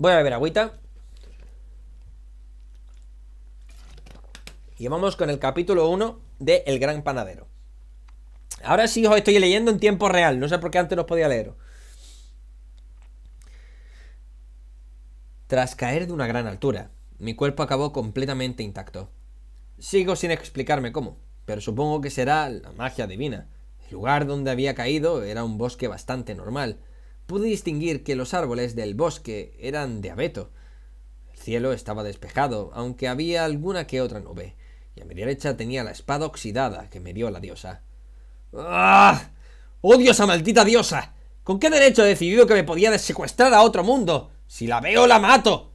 Voy a beber agüita. Y vamos con el capítulo 1 de El Gran Panadero. Ahora sí os estoy leyendo en tiempo real. No sé por qué antes no podía leer. Tras caer de una gran altura, mi cuerpo acabó completamente intacto. Sigo sin explicarme cómo, pero supongo que será la magia divina. El lugar donde había caído era un bosque bastante normal, pude distinguir que los árboles del bosque eran de abeto. El cielo estaba despejado, aunque había alguna que otra nube, y a mi derecha tenía la espada oxidada que me dio la diosa. ¡Ah! ¡Odio ¡Oh, esa maldita diosa! ¿Con qué derecho he decidido que me podía secuestrar a otro mundo? Si la veo, la mato.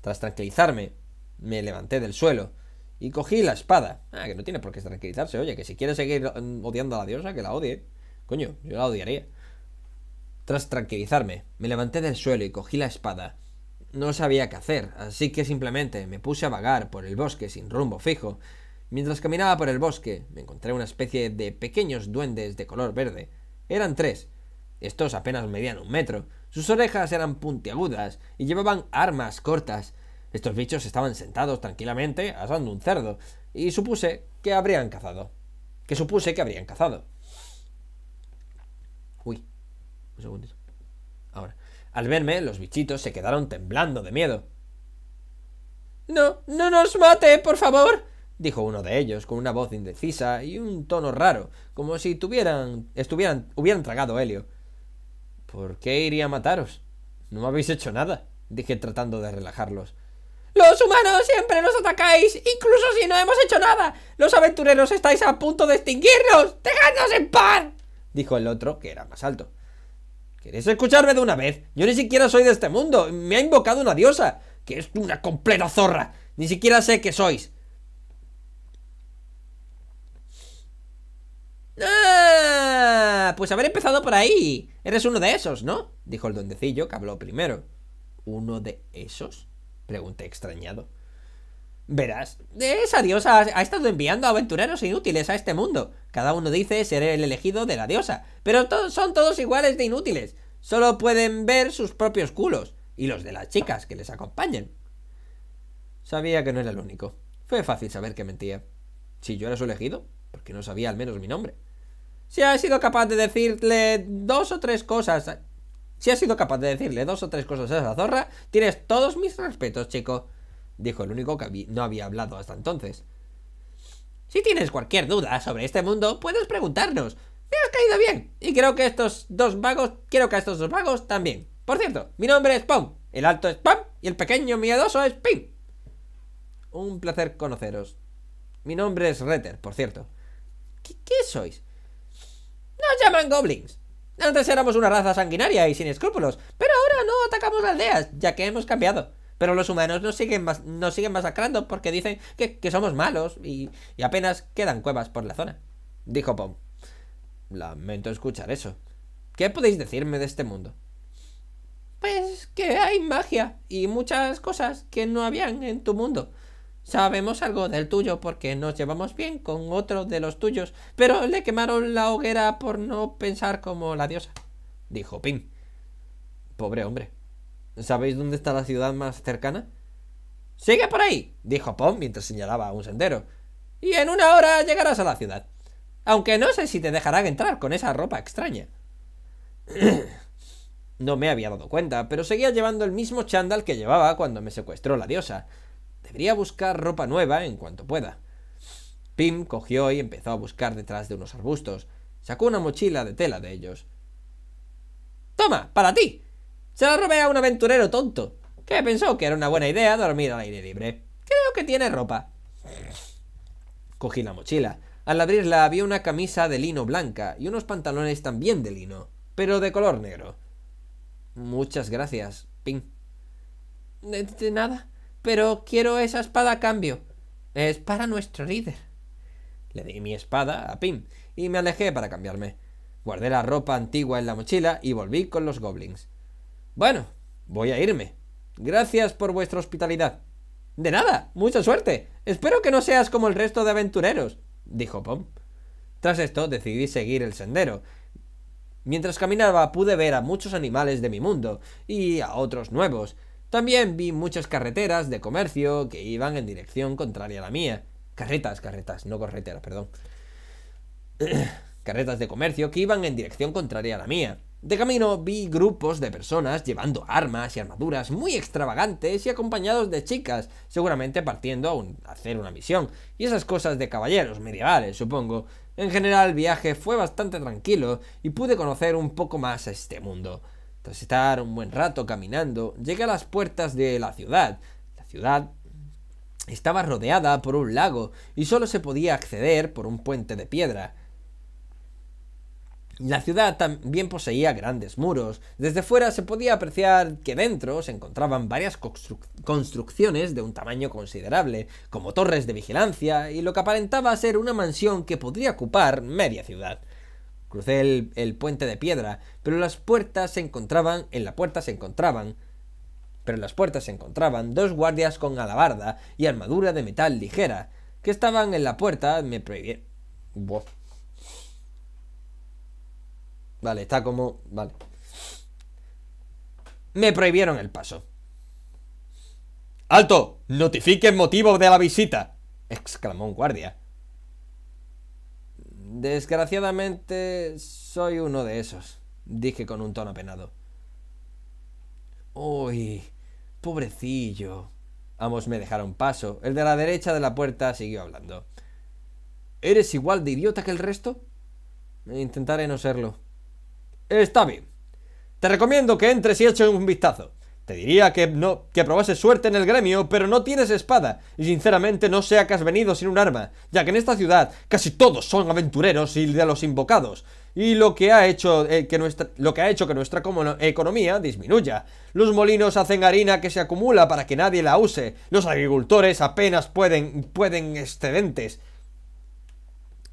Tras tranquilizarme, me levanté del suelo y cogí la espada. Ah, que no tiene por qué tranquilizarse, oye, que si quiere seguir odiando a la diosa, que la odie. Coño, yo la odiaría. Tras tranquilizarme, me levanté del suelo y cogí la espada. No sabía qué hacer, así que simplemente me puse a vagar por el bosque sin rumbo fijo. Mientras caminaba por el bosque, me encontré una especie de pequeños duendes de color verde. Eran tres. Estos apenas medían un metro. Sus orejas eran puntiagudas y llevaban armas cortas. Estos bichos estaban sentados tranquilamente asando un cerdo, y supuse que habrían cazado. Que supuse que habrían cazado. Un segundito. Ahora. Al verme, los bichitos se quedaron temblando de miedo. No, no nos mate, por favor, dijo uno de ellos con una voz indecisa y un tono raro, como si tuvieran, estuvieran, hubieran tragado helio. ¿Por qué iría a mataros? No habéis hecho nada, dije tratando de relajarlos. Los humanos siempre nos atacáis, incluso si no hemos hecho nada. Los aventureros estáis a punto de extinguirnos. Dejadnos en paz, dijo el otro, que era más alto. ¿Queréis escucharme de una vez? Yo ni siquiera soy de este mundo. Me ha invocado una diosa, que es una completa zorra. Ni siquiera sé qué sois. ¡Ah! Pues haber empezado por ahí. Eres uno de esos, ¿no? Dijo el dondecillo que habló primero. ¿Uno de esos? Pregunté extrañado. Verás, esa diosa ha estado enviando aventureros inútiles a este mundo. Cada uno dice ser el elegido de la diosa, pero son todos iguales de inútiles. Solo pueden ver sus propios culos y los de las chicas que les acompañen. Sabía que no era el único. Fue fácil saber que mentía. Si yo era su elegido, porque no sabía al menos mi nombre. Si ha sido capaz de decirle dos o tres cosas... Si ha sido capaz de decirle dos o tres cosas a esa zorra, tienes todos mis respetos, chico dijo el único que no había hablado hasta entonces. Si tienes cualquier duda sobre este mundo, puedes preguntarnos. Me has caído bien. Y creo que estos dos vagos, quiero que a estos dos vagos también. Por cierto, mi nombre es Pom, el alto es Pom y el pequeño miedoso es Pim. Un placer conoceros. Mi nombre es Retter, por cierto. ¿Qué, qué sois? Nos llaman goblins. Antes éramos una raza sanguinaria y sin escrúpulos, pero ahora no atacamos aldeas, ya que hemos cambiado. Pero los humanos nos siguen, siguen masacrando porque dicen que, somos malos y, y, apenas quedan cuevas por la zona. Dijo Pom. Lamento escuchar eso. ¿Qué podéis decirme de este mundo? Pues que hay magia y muchas cosas que no habían en tu mundo. Sabemos algo del tuyo porque nos llevamos bien con otro de los tuyos, pero le quemaron la hoguera por no pensar como la diosa, dijo Pim. Pobre hombre. ¿Sabéis dónde está la ciudad más cercana? Sigue por ahí, dijo Pom mientras señalaba un sendero. Y en una hora llegarás a la ciudad. Aunque no sé si te dejarán entrar con esa ropa extraña. no me había dado cuenta, pero seguía llevando el mismo chándal que llevaba cuando me secuestró la diosa. Debería buscar ropa nueva en cuanto pueda. Pim cogió y empezó a buscar detrás de unos arbustos. Sacó una mochila de tela de ellos. Toma, para ti. Se la robé a un aventurero tonto, que pensó que era una buena idea dormir al aire libre. Creo que tiene ropa. Cogí la mochila. Al abrirla había una camisa de lino blanca y unos pantalones también de lino, pero de color negro. Muchas gracias, Pin. De, nada, pero quiero esa espada a cambio. Es para nuestro líder. Le di mi espada a Pin y me alejé para cambiarme. Guardé la ropa antigua en la mochila y volví con los goblins. Bueno, voy a irme. Gracias por vuestra hospitalidad. De nada, mucha suerte. Espero que no seas como el resto de aventureros, dijo Pom. Tras esto decidí seguir el sendero. Mientras caminaba pude ver a muchos animales de mi mundo y a otros nuevos. También vi muchas carreteras de comercio que iban en dirección contraria a la mía. Carretas, carretas, no carreteras, perdón. carretas de comercio que iban en dirección contraria a la mía. De camino vi grupos de personas llevando armas y armaduras muy extravagantes y acompañados de chicas, seguramente partiendo a, hacer una misión, y esas cosas de caballeros medievales, supongo. En general el viaje fue bastante tranquilo y pude conocer un poco más a este mundo. Tras estar un buen rato caminando, llegué a las puertas de la ciudad. La ciudad estaba rodeada por un lago y solo se podía acceder por un puente de piedra. La ciudad también poseía grandes muros. Desde fuera se podía apreciar que dentro se encontraban varias construcciones de un tamaño considerable, como torres de vigilancia y lo que aparentaba ser una mansión que podría ocupar media ciudad. Crucé el, puente de piedra, pero las puertas se encontraban, en la puerta se encontraban pero en las puertas se encontraban dos guardias con alabarda y armadura de metal ligera, que estaban en la puerta me prohibieron. Vale, está como... Vale. Me prohibieron el paso. ¡Alto! notifique el motivo de la visita, exclamó un guardia. Desgraciadamente soy uno de esos, dije con un tono apenado. Uy, pobrecillo. Ambos me dejaron paso. El de la derecha de la puerta siguió hablando. ¿Eres igual de idiota que el resto? Intentaré no serlo. Está bien. Te recomiendo que entres y eches un vistazo. Te diría que no que probases suerte en el gremio, pero no tienes espada, y sinceramente no sea que has venido sin un arma, ya que en esta ciudad casi todos son aventureros y de los invocados, y lo que ha hecho, eh, que, nuestra, lo que, ha hecho que nuestra economía disminuya. Los molinos hacen harina que se acumula para que nadie la use, los agricultores apenas pueden, pueden excedentes.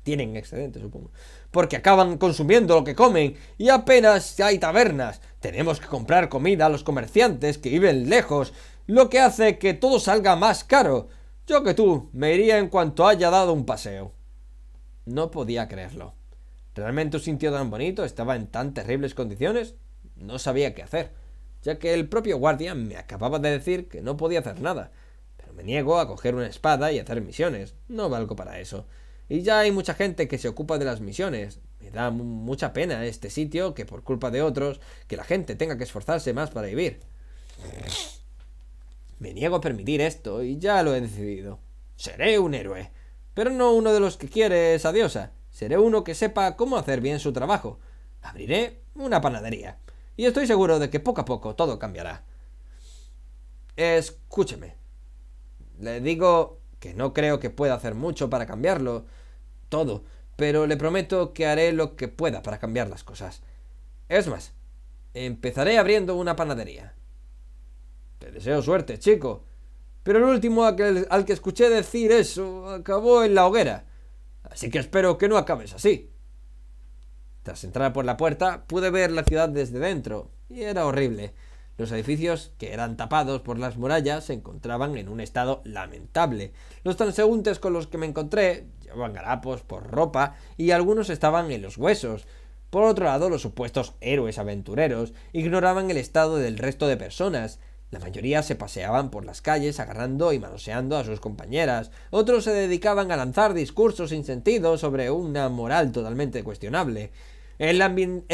Tienen excedentes, supongo porque acaban consumiendo lo que comen y apenas hay tabernas. Tenemos que comprar comida a los comerciantes que viven lejos, lo que hace que todo salga más caro. Yo que tú, me iría en cuanto haya dado un paseo. No podía creerlo. ¿Realmente un sintió tan bonito estaba en tan terribles condiciones? No sabía qué hacer, ya que el propio guardia me acababa de decir que no podía hacer nada. Pero me niego a coger una espada y hacer misiones. No valgo para eso. Y ya hay mucha gente que se ocupa de las misiones. Me da mucha pena este sitio que por culpa de otros, que la gente tenga que esforzarse más para vivir. Me niego a permitir esto y ya lo he decidido. Seré un héroe, pero no uno de los que quiere esa diosa. Seré uno que sepa cómo hacer bien su trabajo. Abriré una panadería. Y estoy seguro de que poco a poco todo cambiará. Escúcheme. Le digo que no creo que pueda hacer mucho para cambiarlo, todo, pero le prometo que haré lo que pueda para cambiar las cosas. Es más, empezaré abriendo una panadería. Te deseo suerte, chico. Pero el último al que escuché decir eso acabó en la hoguera. Así que espero que no acabes así. Tras entrar por la puerta, pude ver la ciudad desde dentro, y era horrible. Los edificios, que eran tapados por las murallas, se encontraban en un estado lamentable. Los transeúntes con los que me encontré llevaban garapos por ropa y algunos estaban en los huesos. Por otro lado, los supuestos héroes aventureros ignoraban el estado del resto de personas. La mayoría se paseaban por las calles agarrando y manoseando a sus compañeras, otros se dedicaban a lanzar discursos sin sentido sobre una moral totalmente cuestionable. el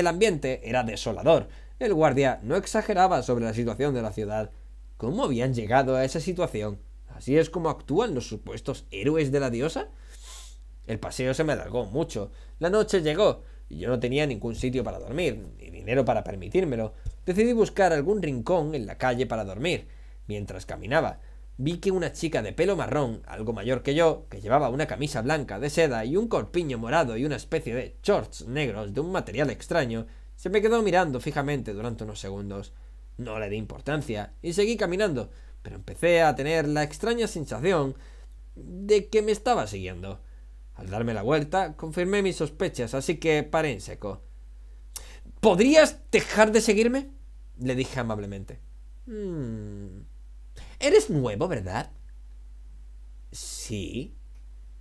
ambiente era desolador. El guardia no exageraba sobre la situación de la ciudad. ¿Cómo habían llegado a esa situación? ¿Así es como actúan los supuestos héroes de la diosa? El paseo se me alargó mucho. La noche llegó y yo no tenía ningún sitio para dormir, ni dinero para permitírmelo. Decidí buscar algún rincón en la calle para dormir. Mientras caminaba, vi que una chica de pelo marrón, algo mayor que yo, que llevaba una camisa blanca de seda y un corpiño morado y una especie de shorts negros de un material extraño, se me quedó mirando fijamente durante unos segundos. No le di importancia y seguí caminando, pero empecé a tener la extraña sensación de que me estaba siguiendo. Al darme la vuelta, confirmé mis sospechas, así que paré en seco. ¿Podrías dejar de seguirme? Le dije amablemente. Mm, eres nuevo, ¿verdad? Sí.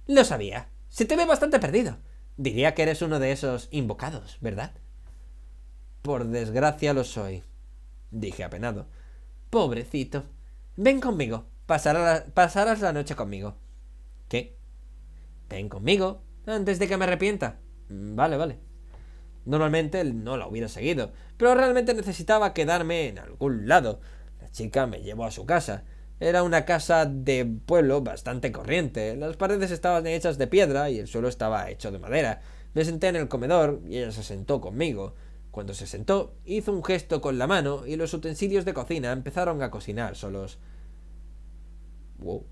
Lo sabía. Se te ve bastante perdido. Diría que eres uno de esos invocados, ¿verdad? Por desgracia lo soy, dije apenado. Pobrecito. Ven conmigo. la, pasarás la noche conmigo. ¿Qué? Ten conmigo, antes de que me arrepienta. Mm, vale, vale. Normalmente él no la hubiera seguido, pero realmente necesitaba quedarme en algún lado. La chica me llevó a su casa. Era una casa de pueblo bastante corriente. Las paredes estaban hechas de piedra y el suelo estaba hecho de madera. Me senté en el comedor y ella se sentó conmigo. Cuando se sentó, hizo un gesto con la mano y los utensilios de cocina empezaron a cocinar solos. Wow.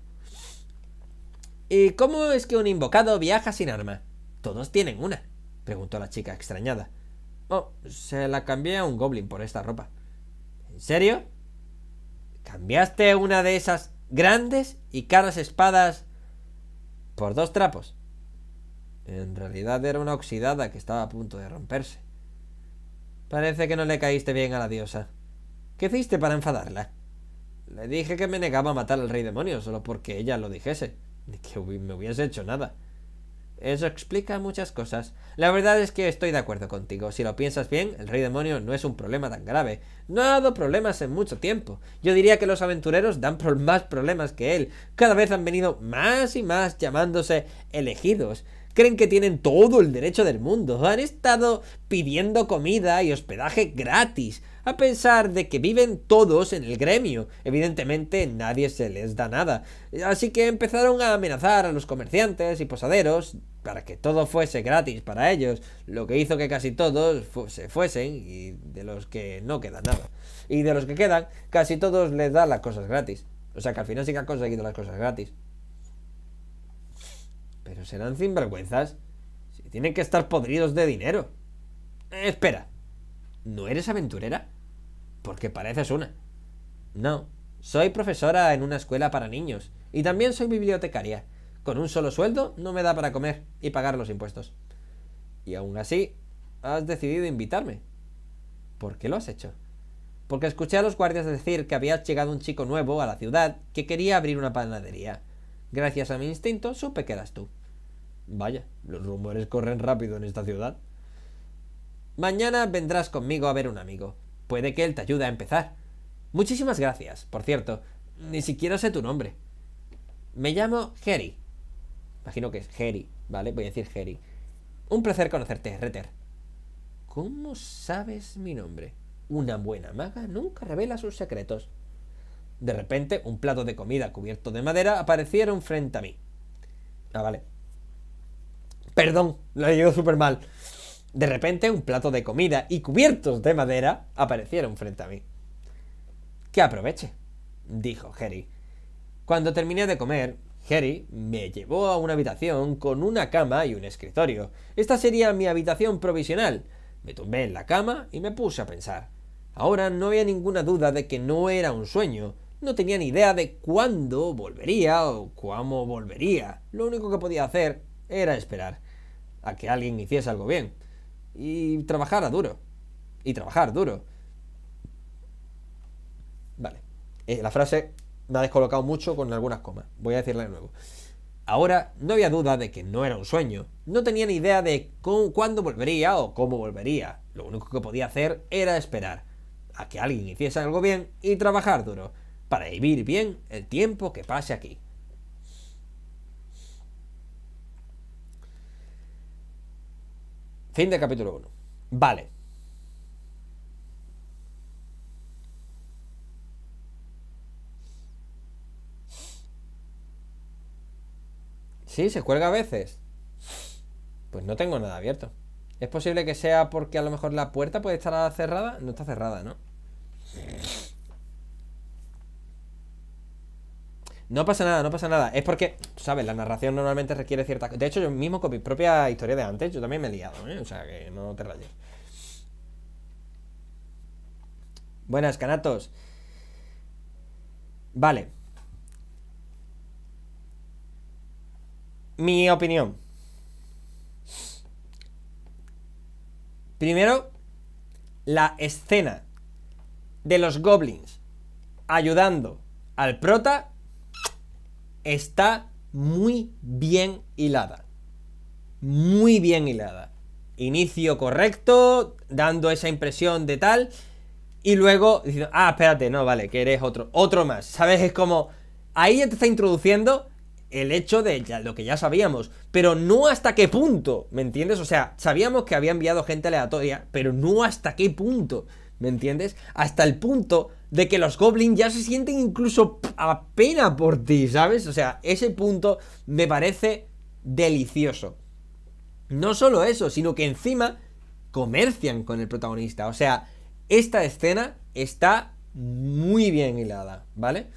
¿Y cómo es que un invocado viaja sin arma? Todos tienen una, preguntó la chica extrañada. Oh, se la cambié a un goblin por esta ropa. ¿En serio? ¿Cambiaste una de esas grandes y caras espadas por dos trapos? En realidad era una oxidada que estaba a punto de romperse. Parece que no le caíste bien a la diosa. ¿Qué hiciste para enfadarla? Le dije que me negaba a matar al rey demonio solo porque ella lo dijese. Ni que me hubiese hecho nada. Eso explica muchas cosas. La verdad es que estoy de acuerdo contigo. Si lo piensas bien, el rey demonio no es un problema tan grave. No ha dado problemas en mucho tiempo. Yo diría que los aventureros dan más problemas que él. Cada vez han venido más y más llamándose elegidos. Creen que tienen todo el derecho del mundo. Han estado pidiendo comida y hospedaje gratis a pesar de que viven todos en el gremio. Evidentemente nadie se les da nada. Así que empezaron a amenazar a los comerciantes y posaderos para que todo fuese gratis para ellos, lo que hizo que casi todos se fuesen y de los que no queda nada. Y de los que quedan, casi todos les dan las cosas gratis. O sea que al final sí que han conseguido las cosas gratis. Pero serán sinvergüenzas. Si tienen que estar podridos de dinero. espera. ¿No eres aventurera? porque pareces una. No, soy profesora en una escuela para niños y también soy bibliotecaria. Con un solo sueldo no me da para comer y pagar los impuestos. Y aún así, has decidido invitarme. ¿Por qué lo has hecho? Porque escuché a los guardias decir que había llegado un chico nuevo a la ciudad que quería abrir una panadería. Gracias a mi instinto supe que eras tú. Vaya, los rumores corren rápido en esta ciudad. Mañana vendrás conmigo a ver un amigo. Puede que él te ayude a empezar. Muchísimas gracias, por cierto. Ni siquiera sé tu nombre. Me llamo Jerry. Imagino que es Jerry, ¿vale? Voy a decir Jerry. Un placer conocerte, Retter. ¿Cómo sabes mi nombre? Una buena maga nunca revela sus secretos. De repente, un plato de comida cubierto de madera aparecieron frente a mí. Ah, vale. Perdón, lo he llegado súper mal. De repente un plato de comida y cubiertos de madera aparecieron frente a mí. Que aproveche, dijo Harry. Cuando terminé de comer, Harry me llevó a una habitación con una cama y un escritorio. Esta sería mi habitación provisional. Me tumbé en la cama y me puse a pensar. Ahora no había ninguna duda de que no era un sueño. No tenía ni idea de cuándo volvería o cómo volvería. Lo único que podía hacer era esperar a que alguien hiciese algo bien y trabajar duro. Y trabajar duro. Vale. Eh, la frase me ha descolocado mucho con algunas comas. Voy a decirla de nuevo. Ahora, no había duda de que no era un sueño. No tenía ni idea de cuándo volvería o cómo volvería. Lo único que podía hacer era esperar a que alguien hiciese algo bien y trabajar duro para vivir bien el tiempo que pase aquí. Fin del capítulo 1. Vale. Sí, se cuelga a veces. Pues no tengo nada abierto. ¿Es posible que sea porque a lo mejor la puerta puede estar cerrada? No está cerrada, ¿no? No pasa nada, no pasa nada. Es porque, sabes, la narración normalmente requiere cierta... De hecho, yo mismo con mi propia historia de antes, yo también me he liado, ¿eh? O sea, que no te rayes. Buenas, canatos. Vale. Mi opinión. Primero, la escena de los goblins ayudando al prota está muy bien hilada. Muy bien hilada. Inicio correcto, dando esa impresión de tal. Y luego diciendo, ah, espérate, no, vale, que eres otro, otro más. ¿Sabes? Es como, ahí ya te está introduciendo el hecho de ya, lo que ya sabíamos, pero no hasta qué punto, ¿me entiendes? O sea, sabíamos que había enviado gente aleatoria, pero no hasta qué punto. ¿me entiendes? Hasta el punto de que los goblins ya se sienten incluso a pena por ti, ¿sabes? O sea, ese punto me parece delicioso. No solo eso, sino que encima comercian con el protagonista. O sea, esta escena está muy bien hilada, ¿vale?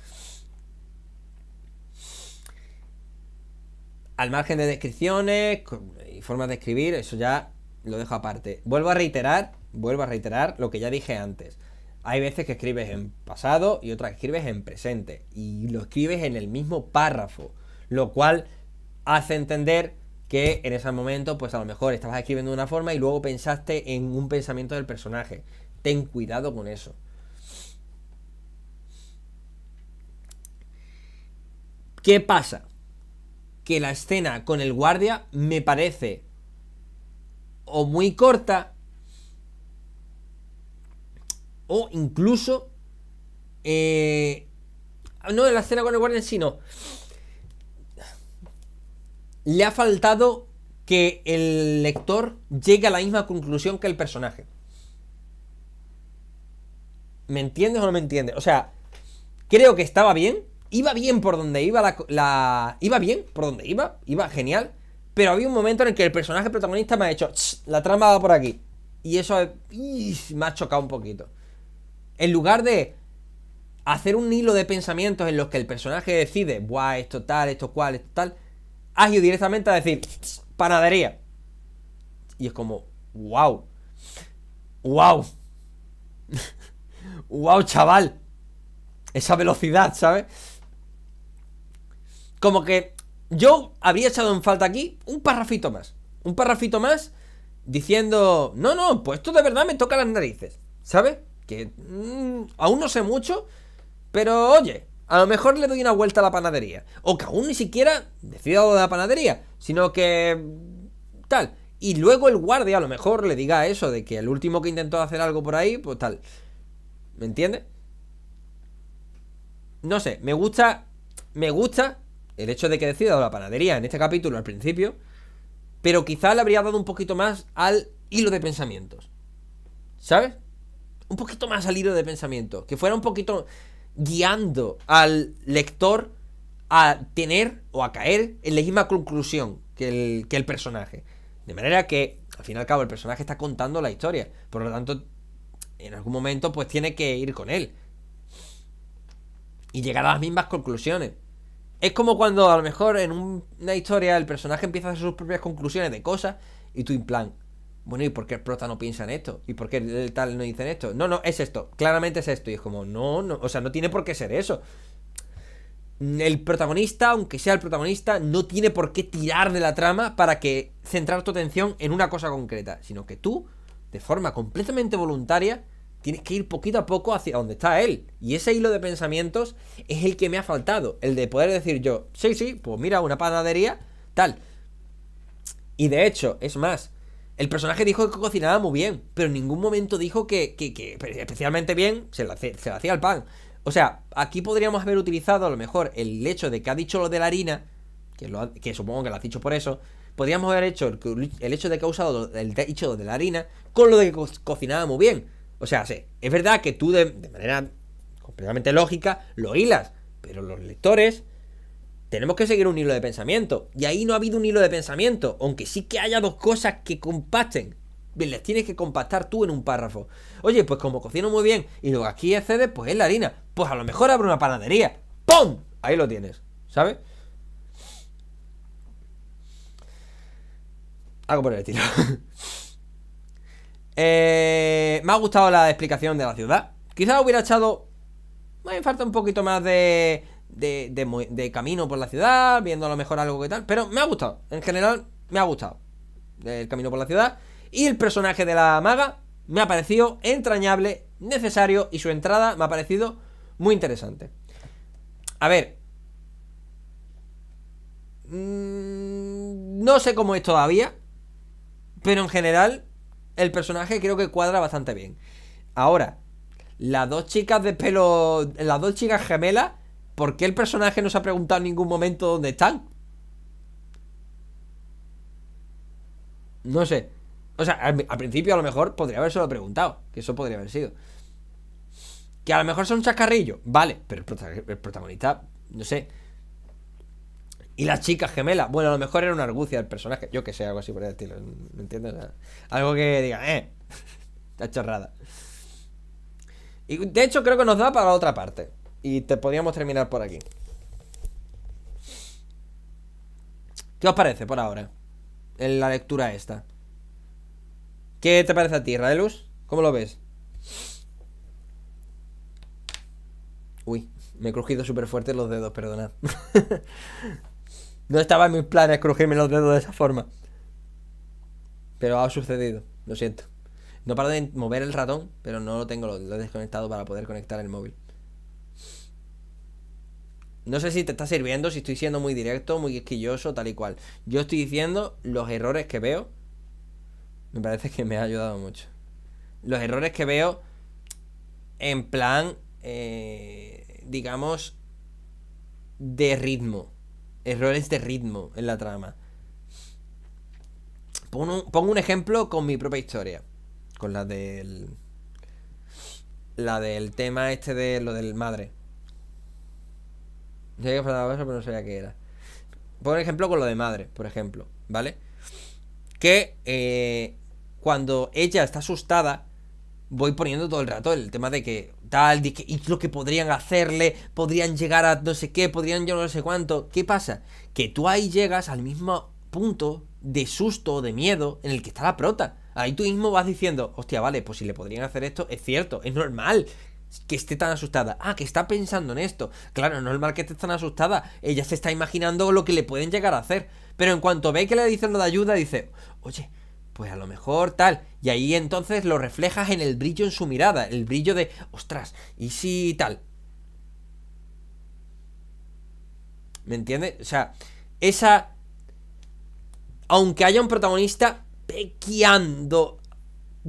Al margen de descripciones y formas de escribir, eso ya lo dejo aparte. Vuelvo a reiterar vuelvo a reiterar lo que ya dije antes. Hay veces que escribes en pasado y otras que escribes en presente. Y lo escribes en el mismo párrafo. Lo cual hace entender que en ese momento, pues a lo mejor estabas escribiendo de una forma y luego pensaste en un pensamiento del personaje. Ten cuidado con eso. ¿Qué pasa? Que la escena con el guardia me parece o muy corta o incluso... Eh, no, de la escena con el guardia Sino Le ha faltado que el lector llegue a la misma conclusión que el personaje. ¿Me entiendes o no me entiendes? O sea, creo que estaba bien. Iba bien por donde iba la, Iba bien por donde iba. Iba genial. Pero había un momento en el que el personaje protagonista me ha hecho... La trama va por aquí. Y eso me ha chocado un poquito. En lugar de hacer un hilo de pensamientos en los que el personaje decide, buah, esto tal, esto cual, esto tal, has ido directamente a decir, panadería. Y es como, wow, wow, wow, chaval, esa velocidad, ¿sabes? Como que yo habría echado en falta aquí un parrafito más, un parrafito más diciendo, no, no, pues esto de verdad me toca las narices, ¿sabes? que mm, aún no sé mucho, pero oye, a lo mejor le doy una vuelta a la panadería. O que aún ni siquiera decida de la panadería, sino que tal. Y luego el guardia a lo mejor le diga eso, de que el último que intentó hacer algo por ahí, pues tal. ¿Me entiendes? No sé, me gusta. Me gusta el hecho de que decida la panadería en este capítulo al principio. Pero quizá le habría dado un poquito más al hilo de pensamientos. ¿Sabes? un poquito más salido de pensamiento, que fuera un poquito guiando al lector a tener o a caer en la misma conclusión que el, que el personaje. De manera que, al fin y al cabo, el personaje está contando la historia. Por lo tanto, en algún momento, pues tiene que ir con él. Y llegar a las mismas conclusiones. Es como cuando a lo mejor en una historia el personaje empieza a hacer sus propias conclusiones de cosas y tú en plan, bueno, ¿y por qué el prota no piensa en esto? ¿Y por qué el tal no dice esto? No, no, es esto, claramente es esto. Y es como, no, no, o sea, no tiene por qué ser eso. El protagonista, aunque sea el protagonista, no tiene por qué tirar de la trama para que centrar tu atención en una cosa concreta, sino que tú, de forma completamente voluntaria, tienes que ir poquito a poco hacia donde está él. Y ese hilo de pensamientos es el que me ha faltado, el de poder decir yo, sí, sí, pues mira, una panadería, tal. Y de hecho, es más, el personaje dijo que cocinaba muy bien, pero en ningún momento dijo que, especialmente bien se lo, hacía el pan. O sea, aquí podríamos haber utilizado a lo mejor el hecho de que ha dicho lo de la harina, que, supongo que lo has dicho por eso, podríamos haber hecho el, hecho de que ha usado el hecho de la harina con lo de que cocinaba muy bien. O sea, es verdad que tú de, de manera completamente lógica lo hilas, pero los lectores tenemos que seguir un hilo de pensamiento. Y ahí no ha habido un hilo de pensamiento, aunque sí que haya dos cosas que compacten. Las tienes que compactar tú en un párrafo. Oye, pues como cocino muy bien y luego aquí excede, pues es la harina. Pues a lo mejor abro una panadería. ¡Pum! Ahí lo tienes, ¿sabes? Hago por el estilo. Eh, me ha gustado la explicación de la ciudad. Quizás hubiera echado. Me falta un poquito más de, de, camino por la ciudad, viendo a lo mejor algo que tal. Pero me ha gustado. En general, me ha gustado. El camino por la ciudad. Y el personaje de la maga me ha parecido entrañable, necesario. Y su entrada me ha parecido muy interesante. A ver. Mm, no sé cómo es todavía. Pero en general, el personaje creo que cuadra bastante bien. Ahora, las dos chicas de pelo. Las dos chicas gemelas ¿Por qué el personaje no se ha preguntado en ningún momento dónde están? No sé. O sea, al, principio a lo mejor podría haberse lo preguntado, que eso podría haber sido. Que a lo mejor son chacarrillo vale, pero el, protagonista, no sé. Y las chicas gemelas, bueno, a lo mejor era una argucia del personaje, yo que sé, algo así por el estilo, ¿me entiendes? algo que diga, eh, está chorrada. Y de hecho creo que nos da para la otra parte. Y te podríamos terminar por aquí. ¿Qué os parece por ahora? En la lectura esta. ¿Qué te parece a ti, Raelus? ¿Cómo lo ves? Uy, me he crujido súper fuerte los dedos, perdonad. no estaba en mis planes crujirme los dedos de esa forma. Pero ha sucedido, lo siento. No paro de mover el ratón, pero no lo tengo, lo desconectado para poder conectar el móvil. No sé si te está sirviendo, si estoy siendo muy directo, muy quisquilloso, tal y cual. Yo estoy diciendo los errores que veo. Me parece que me ha ayudado mucho. Los errores que veo en plan, eh, digamos, de ritmo. Errores de ritmo en la trama. Pongo un, pongo un ejemplo con mi propia historia. Con la del... La del tema este de lo del madre ya que eso, pero no sabía qué era. Por ejemplo, con lo de madre, por ejemplo, ¿vale? Que eh, cuando ella está asustada, voy poniendo todo el rato el tema de que tal, de que, y lo que podrían hacerle, podrían llegar a no sé qué, podrían yo no sé cuánto. ¿Qué pasa? Que tú ahí llegas al mismo punto de susto, de miedo, en el que está la prota. Ahí tú mismo vas diciendo, hostia, vale, pues si le podrían hacer esto, es cierto, es normal que esté tan asustada. Ah, que está pensando en esto. Claro, no es mal que esté tan asustada. Ella se está imaginando lo que le pueden llegar a hacer. Pero en cuanto ve que le dicen lo de ayuda, dice, oye, pues a lo mejor tal. Y ahí entonces lo reflejas en el brillo en su mirada. El brillo de, ostras, y si tal. ¿Me entiendes? O sea, esa... Aunque haya un protagonista pequeando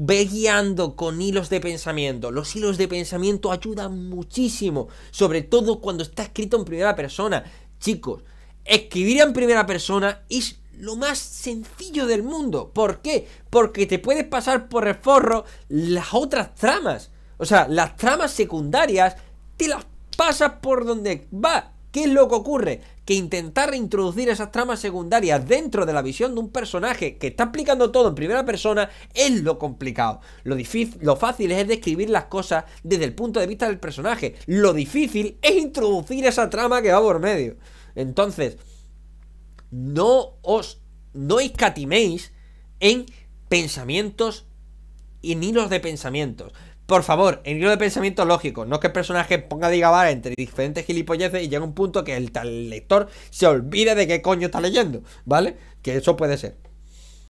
ve guiando con hilos de pensamiento. Los hilos de pensamiento ayudan muchísimo, sobre todo cuando está escrito en primera persona. Chicos, escribir en primera persona es lo más sencillo del mundo. ¿Por qué? Porque te puedes pasar por el forro las otras tramas. O sea, las tramas secundarias te las pasas por donde va. ¿Qué es lo que ocurre? que intentar reintroducir esas tramas secundarias dentro de la visión de un personaje que está explicando todo en primera persona es lo complicado. Lo, difícil, lo fácil es describir las cosas desde el punto de vista del personaje. Lo difícil es introducir esa trama que va por medio. Entonces, no os no escatiméis en pensamientos y hilos de pensamientos. Por favor, en hilo de pensamiento lógico. No que el personaje ponga digavara entre diferentes gilipolleces y llega un punto que el, tal lector se olvide de qué coño está leyendo, ¿vale? Que eso puede ser.